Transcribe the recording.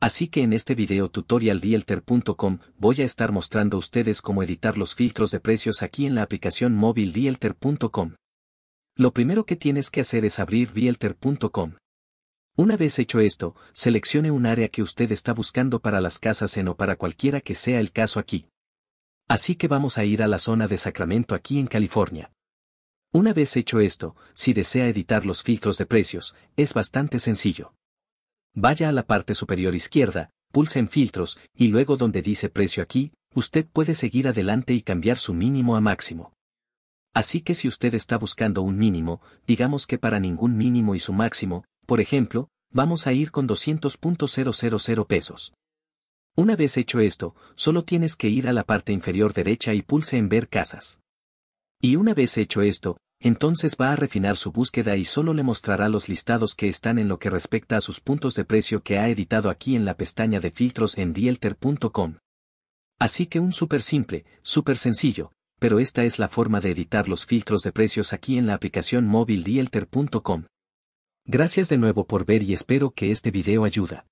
Así que en este video tutorial Realtor.com voy a estar mostrando a ustedes cómo editar los filtros de precios aquí en la aplicación móvil Realtor.com. Lo primero que tienes que hacer es abrir Realtor.com. Una vez hecho esto, seleccione un área que usted está buscando para las casas en o para cualquiera que sea el caso aquí. Así que vamos a ir a la zona de Sacramento aquí en California. Una vez hecho esto, si desea editar los filtros de precios, es bastante sencillo. Vaya a la parte superior izquierda, pulse en filtros, y luego donde dice precio aquí, usted puede seguir adelante y cambiar su mínimo a máximo. Así que si usted está buscando un mínimo, digamos que para ningún mínimo y su máximo, por ejemplo, vamos a ir con 200.000 pesos. Una vez hecho esto, solo tienes que ir a la parte inferior derecha y pulse en ver casas. Y una vez hecho esto, entonces va a refinar su búsqueda y solo le mostrará los listados que están en lo que respecta a sus puntos de precio que ha editado aquí en la pestaña de filtros en dielter.com. Así que un súper simple, súper sencillo, pero esta es la forma de editar los filtros de precios aquí en la aplicación móvil dielter.com. Gracias de nuevo por ver y espero que este video ayuda.